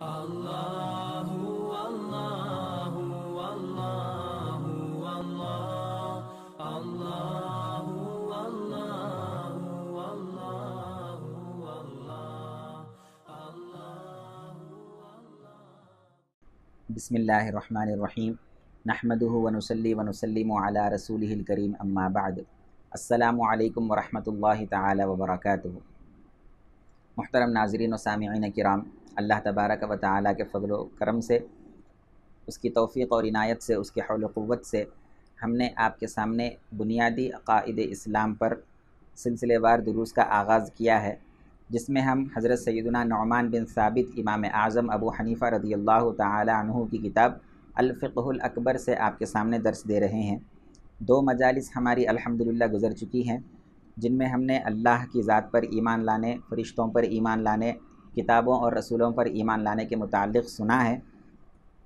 الله والله والله والله الله والله والله والله الله بسم الله الرحمن الرحيم نحمده ونصلي ونسلم على رسوله الكريم أما بعد السلام عليكم ورحمة الله تعالى وبركاته मोहतरम नाजरीन और सामीन कराम अल्लाह तबारक व ताली के फ़ल करम से उसकी तोफ़ी और इनायत से उसके हौलक़वत से हमने आपके सामने बुनियादी अकायद इस्लाम पर सिलसिलेवार दुरूस का आगाज़ किया है जिसमें हम हज़रत सैदुना नौमान बिन साबित इमाम आज़म अबू हनीफ़ा रदी अल्लाह तहु की किताब अलफ़ुल अकबर से आपके सामने दर्स दे रहे हैं दो मजालस हमारी अलहमदिल्ला गुज़र चुकी हैं जिनमें हमने अल्लाह की ज़ात पर ईमान लाने फ़रिश्तों पर ईमान लाने किताबों और रसूलों पर ईमान लाने के मुतालिक सुना है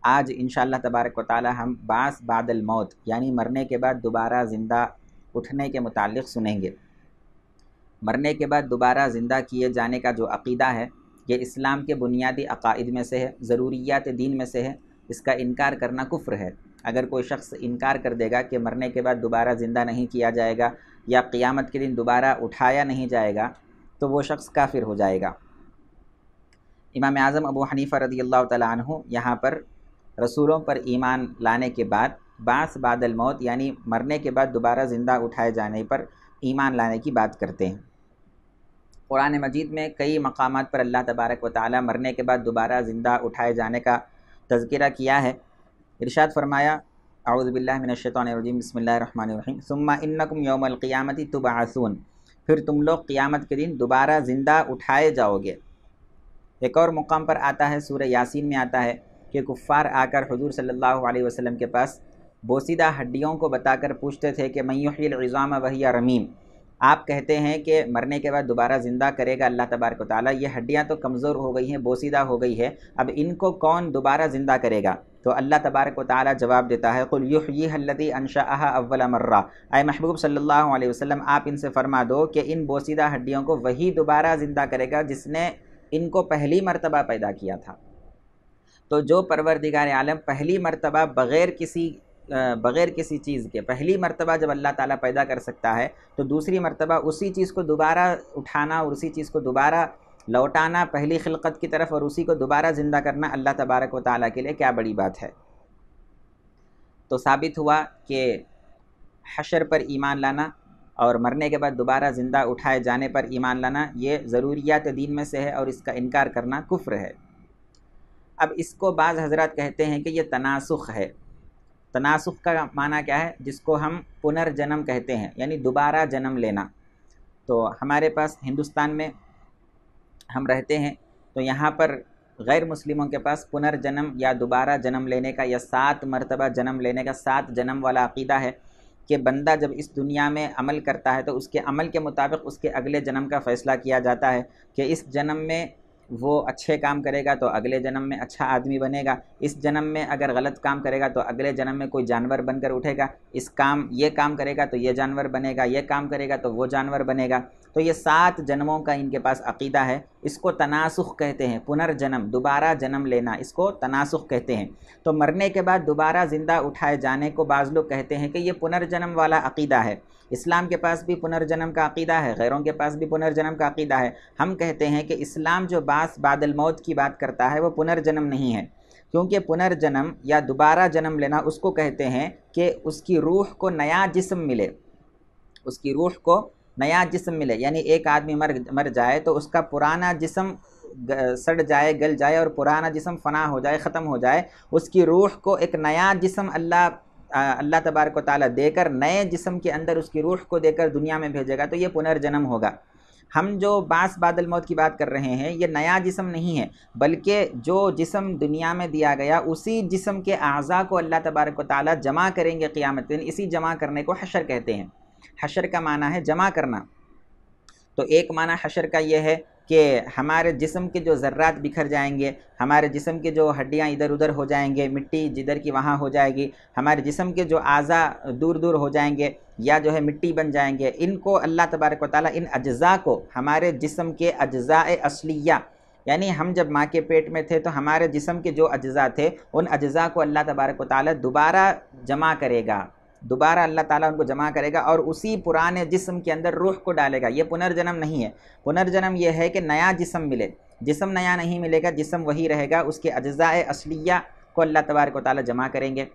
आज इन तबारक वाली हम बास बादल मौत यानी मरने के बाद दोबारा ज़िंदा उठने के मुतालिक सुनेंगे मरने के बाद दोबारा ज़िंदा किए जाने का जो अकीदा है ये इस्लाम के बुनियादी अकायद में से है ज़रूरियात दीन में से है इसका इनकार करना कुफ्र है अगर कोई शख्स इनकार कर देगा कि मरने के बाद दोबारा ज़िंदा नहीं किया जाएगा या क़ियामत के दिन दोबारा उठाया नहीं जाएगा तो वो शख्स काफिर हो जाएगा इमाम आज़म अबू हनीफ़ा रदी अल्लाह तु यहाँ पर रसूलों पर ईमान लाने के बाद बाँस बादल मौत यानी मरने के बाद दोबारा ज़िंदा उठाए जाने पर ईमान लाने की बात करते हैं कुरान मजीद में कई मकाम पर अल्लाह तबारक व ताली मरने के बाद दोबारा ज़िंदा उठाए जाने का तस्करा किया है इरशाद फरमाया आउज़बिल्लिनशैतरजीम बसमीम सुम्मा इन्नकुम तुबासून फिर तुम लोग क़ियामत के दिन दोबारा ज़िंदा उठाए जाओगे एक और मुकाम पर आता है सूर्य यासिन में आता है कि कुफ़ार आकर हजूर सल्ला अलैहि के पास बोसीदा हड्डियों को बताकर पूछते थे कि मैयिलज़ाम वही रमीम आप कहते हैं कि मरने के बाद दोबारा ज़िंदा करेगा अल्लाह तबारक ताली ये हड्डियाँ तो कमज़ोर हो गई हैं बोसीदा हो गई है अब इनको कौन दोबारा ज़िंदा करेगा तो अल्लाह तबारक वाली जवाब देता है कुल युही हल्लती अनशाह अव्वल मर्रा आए महबूब सल्लल्लाहु अलैहि वसल्लम आप इनसे फरमा दो कि इन बोसीदा हड्डियों को वही दोबारा ज़िंदा करेगा जिसने इनको पहली मरतबा पैदा किया था तो जो परवरदिगार आलम पहली मरतबा बग़ैर किसी बग़ैर किसी चीज़ के पहली मर्तबा जब अल्लाह ताला पैदा कर सकता है तो दूसरी मर्तबा उसी चीज़ को दोबारा उठाना और उसी चीज़ को दोबारा लौटाना पहली खिलकत की तरफ और उसी को दोबारा ज़िंदा करना अल्लाह तबारक व ताली के लिए क्या बड़ी बात है तो साबित हुआ कि हशर पर ईमान लाना और मरने के बाद दोबारा ज़िंदा उठाए जाने पर ईमान लाना ये ज़रूरियात दीन में से है और इसका इनकार करना कुफ्र है अब इसको बाज़ हजरत कहते हैं कि ये तनासुख है तनासुख का माना क्या है जिसको हम पुनर्जन्म कहते हैं यानी दोबारा जन्म लेना तो हमारे पास हिंदुस्तान में हम रहते हैं तो यहाँ पर गैर मुस्लिमों के पास पुनर्जन्म या दोबारा जन्म लेने का या सात मरतबा जन्म लेने का सात जन्म वाला अकीदा है कि बंदा जब इस दुनिया में अमल करता है तो उसके अमल के मुताबिक उसके अगले जन्म का फ़ैसला किया जाता है कि इस जन्म में वो अच्छे काम करेगा तो अगले जन्म में अच्छा आदमी बनेगा इस जन्म में अगर गलत काम करेगा तो अगले जन्म में कोई जानवर बनकर उठेगा इस काम ये काम करेगा तो ये जानवर बनेगा ये काम करेगा तो वो जानवर बनेगा तो ये सात जन्मों का इनके पास अकीदा है इसको तनासुख कहते हैं पुनर्जन्म दोबारा जन्म लेना इसको तनासुख कहते हैं तो मरने के बाद दोबारा ज़िंदा उठाए जाने को बाज़ लोग कहते हैं कि ये पुनर्जन्म वाला अकीदा है इस्लाम के पास भी पुनर्जन्म का अकीदा है गैरों के पास भी पुनर्जन्म का अकीदा है हम कहते हैं कि इस्लाम जो बास बादल मौत की बात करता है वो पुनर्जन्म नहीं है क्योंकि पुनर्जन्म या दोबारा जन्म लेना उसको कहते हैं कि उसकी रूह को नया जिस्म मिले उसकी रूह को नया जिसम मिले यानी एक आदमी मर मर जाए तो उसका पुराना जिसम सड़ जाए गल जाए और पुराना जिसम फना हो जाए ख़त्म हो जाए उसकी रूह को एक नया जिसम अल्लाह अल्लाह तबारक ताली देकर नए जिसम के अंदर उसकी रूह को देकर दुनिया में भेजेगा तो ये पुनर्जन्म होगा हम जो बास बादल मौत की बात कर रहे हैं ये नया जिसम नहीं है बल्कि जो जिसम दुनिया में दिया गया उसी जिसम के अज़ा को अल्लाह तबारक ताली जमा करेंगे क़ियामत दिन इसी जमा करने को हशर कहते हैं हशर का माना है जमा करना तो एक माना हशर का यह है कि हमारे जिस्म के जो ज़र्रात बिखर जाएंगे हमारे जिस्म के जो हड्डियाँ इधर उधर हो जाएंगे मिट्टी जिधर की वहाँ हो जाएगी हमारे जिस्म के जो अज़ा दूर दूर हो जाएंगे या जो है मिट्टी बन जाएंगे इनको अल्लाह तबारक वाली इन अज्जा को हमारे जिस्म के अज्जाए असलिया यानी हम जब माँ के पेट में थे तो हमारे जिस्म के जो अज्जा थे उन अज्जा को अल्लाह तबारक वाली दोबारा जमा करेगा दोबारा अल्लाह ताला उनको जमा करेगा और उसी पुराने जिस्म के अंदर रूह को डालेगा ये पुनर्जन्म नहीं है पुनर्जन्म यह है कि नया जिसम मिले जिसम नया नहीं मिलेगा जिसम वही रहेगा उसके अज्ज़ा असलिया को अल्लाह तबारक ताली जमा करेंगे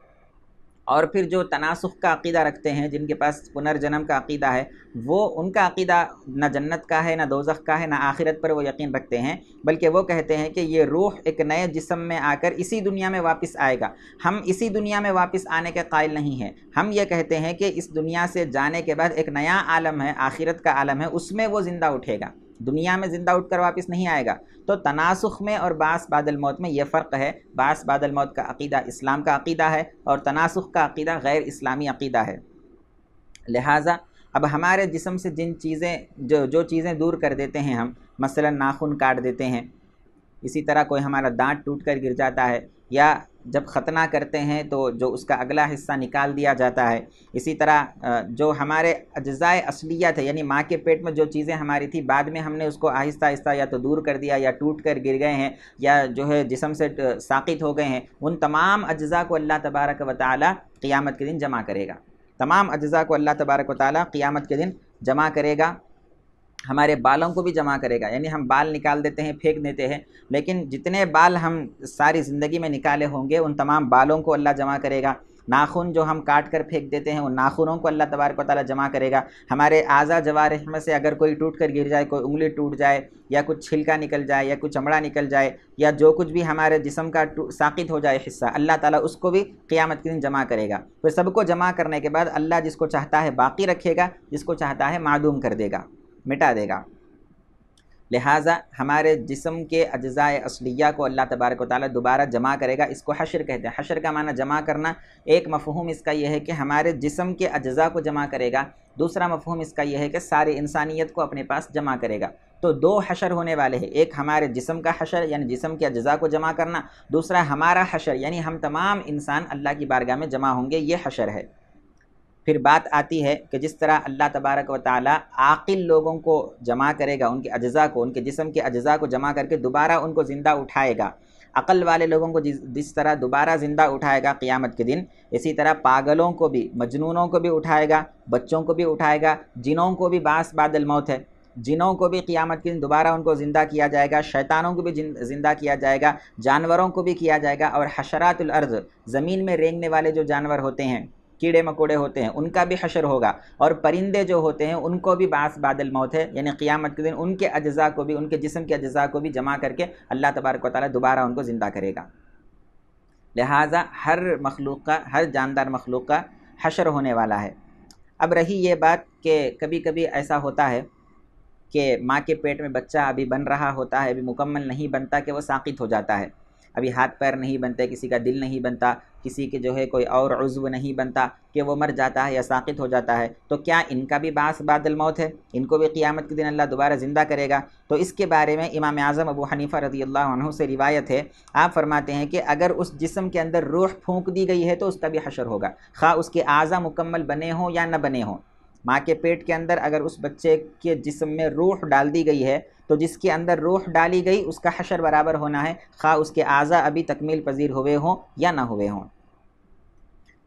और फिर जो तनासुख का अकीदा रखते हैं जिनके पास पुनर्जन्म का अकीदा है वो उनका अकीदा ना जन्नत का है ना दोजख का है ना आखिरत पर वो यकीन रखते हैं बल्कि वो कहते हैं कि ये रूह एक नए जिसम में आकर इसी दुनिया में वापस आएगा हम इसी दुनिया में वापस आने के कायल नहीं हैं हम ये कहते हैं कि इस दुनिया से जाने के बाद एक नया आलम है आखिरत का आलम है उसमें वो ज़िंदा उठेगा दुनिया में ज़िंदा उठ कर वापस नहीं आएगा तो तनासुख में और बास बादल मौत में यह फ़र्क है बास बादल मौत का अकीदा इस्लाम का अकीदा है और तनासुख का अकीदा गैर इस्लामी अकीदा है लिहाजा अब हमारे जिसम से जिन चीज़ें जो जो चीज़ें दूर कर देते हैं हम मसला नाखून काट देते हैं इसी तरह कोई हमारा दांत टूट कर गिर जाता है या जब ख़तना करते हैं तो जो उसका अगला हिस्सा निकाल दिया जाता है इसी तरह जो हमारे अज्ज़ाए असलियत है यानी माँ के पेट में जो चीज़ें हमारी थी बाद में हमने उसको आहिस्ता आहिस्ता या तो दूर कर दिया या टूट कर गिर गए हैं या जो है जिसम से साकित हो गए हैं उन तमाम अज्ज़ा को अल्लाह तबारक व तालमत क़ियामत के दिन जमा करेगा तमाम अज्ज़ा को अल्लाह तबारक व ताली क़ियामत के दिन जमा करेगा हमारे बालों को भी जमा करेगा यानी हम बाल निकाल देते हैं फेंक देते हैं लेकिन जितने बाल हम सारी ज़िंदगी में निकाले होंगे उन तमाम बालों को अल्लाह जमा करेगा नाखून जो हम काट कर फेंक देते हैं उन नाखूनों को अल्लाह तबारक ताली जमा करेगा हमारे आज़ा जवार में से अगर कोई टूट कर गिर जाए कोई उंगली टूट जाए या कुछ छिलका निकल जाए या कुछ चमड़ा निकल जाए या जो कुछ भी हमारे जिसम का साकित हो जाए हिस्सा अल्लाह ताला उसको भी क़ियामत के दिन जमा करेगा फिर सबको जमा करने के बाद अल्लाह जिसको चाहता है बाकी रखेगा जिसको चाहता है मादूम कर देगा मिटा देगा लिहाजा हमारे जिसम के अज्ज़ा असलिया को अल्लाह तबारक ताली दोबारा जमा करेगा इसको हशर कहते हैं हशर का माना जमा करना एक मफहम इसका यह है कि हमारे जिसम के अज्ज़ा को जमा करेगा दूसरा मफहम इसका यह है कि सारी इंसानियत को अपने पास जमा करेगा तो दो हशर होने वाले हैं एक हमारे जिसम का हशर यानी जिसम के अज्ज़ा को जमा करना दूसरा हमारा हशर यानी हम तमाम इंसान अल्लाह की बारगाह में जमा होंगे ये हशर है फिर बात आती है कि जिस तरह अल्लाह तबारक व ताली आकिल लोगों को जमा करेगा उनके अज्जा को उनके जिसम के अज्जा को जमा करके दोबारा उनको ज़िंदा उठाएगा अक़ल वाले लोगों को जिस जिस तरह दोबारा ज़िंदा उठाएगा क़ियामत के दिन इसी तरह पागलों को भी मजनूनों को भी उठाएगा बच्चों को भी उठाएगा जिनों को भी बास बादल मौत है जिनों को भी क़ियामत के दिन दोबारा उनको ज़िंदा किया जाएगा शैतानों को भी ज़िंदा किया जाएगा जानवरों को भी किया जाएगा और हशरातुलर्ज़ ज़मीन में रेंगने वाले जो जानवर होते हैं कीड़े मकोड़े होते हैं उनका भी हशर होगा और परिंदे जो होते हैं उनको भी बास बादल मौत है यानी क़ियामत के दिन उनके अज्जा को भी उनके जिसम के अज्जा को भी जमा करके अल्लाह तबारक वाली दोबारा उनको ज़िंदा करेगा लिहाजा हर मखलूक का हर जानदार मखलूक का हशर होने वाला है अब रही ये बात कि कभी कभी ऐसा होता है कि माँ के पेट में बच्चा अभी बन रहा होता है अभी मुकम्मल नहीं बनता कि वो साकित हो जाता है अभी हाथ पैर नहीं बनते किसी का दिल नहीं बनता किसी के जो है कोई और उज्व नहीं बनता कि वो मर जाता है या साकित हो जाता है तो क्या इनका भी बास बादल मौत है इनको भी क़ियामत के दिन अल्लाह दोबारा ज़िंदा करेगा तो इसके बारे में इमाम आज़म अबू हनीफ़ा रजी अल्लाह से रिवायत है आप फरमाते हैं कि अगर उस जिसम के अंदर रूह फूँक दी गई है तो उसका भी हशर होगा खा उसके आज़ा मुकम्मल बने हों या न बने हों माँ के पेट के अंदर अगर उस बच्चे के जिसम में रूह डाल दी गई है तो जिसके अंदर रूह डाली गई उसका हशर बराबर होना है खा उसके आज़ा अभी तकमील पजीर हुए हों या ना हुए हों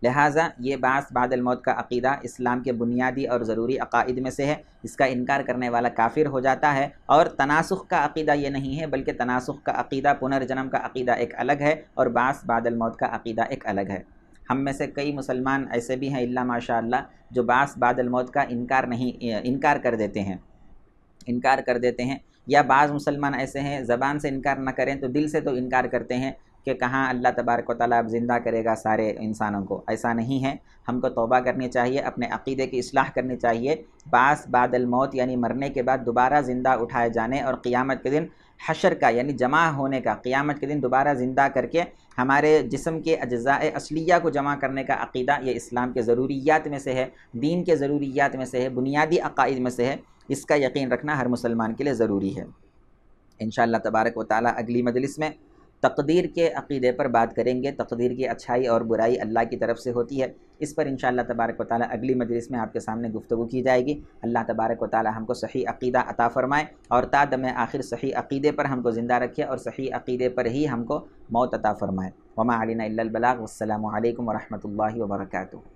लिहाजा ये बास बादल मौत का अकीदा इस्लाम के बुनियादी और ज़रूरी अकायद में से है इसका इनकार करने वाला काफिर हो जाता है और तनासुख का अकीदा ये नहीं है बल्कि तनासुख का अकीदा पुनर्जन्म का अकीदा एक अलग है और बास बादल मौत का अकीदा एक अलग है हम में से कई मुसलमान ऐसे भी हैं इल्ला माशा जो बास बादल मौत का इनकार नहीं इनकार कर देते हैं इनकार कर देते हैं या बाज़ मुसलमान ऐसे हैं ज़बान से इनकार ना करें तो दिल से तो इनकार करते हैं कि कहाँ अल्लाह तबारक वाली अब ज़िंदा करेगा सारे इंसानों को ऐसा नहीं है हमको तोबा करनी चाहिए अपने अकीदे की असलाह करनी चाहिए बास बादल मौत यानी मरने के बाद दोबारा ज़िंदा उठाए जाने और क़ियामत के दिन हशर का यानी जमा होने का क़ियामत के दिन दोबारा ज़िंदा करके हमारे जिसम के अज्जा असलिया को जमा करने का अक़ीदा ये इस्लाम के ज़रूरियात में से है दीन के ज़रूरियात में से है बुनियादी अकायद में से है इसका यकीन रखना हर मुसलमान के लिए ज़रूरी है इन तबारक व ताली अगली मजलिस में तकदीर के अक़ीदे पर बात करेंगे तकदीर की अच्छाई और बुराई अल्लाह की तरफ से होती है इस पर इन तबारक व अगली मजलिस में आपके सामने गुफ्तु की जाएगी अल्लाह तबारक व हमको सही अकीदा अता फ़रमाए और तादम आखिर सही अकीदे पर हमको ज़िंदा रखे और सही अकीदे पर ही हमको मौत अता फ़रमाए वमा अलिना बलाग वालकम वरहमल वर्का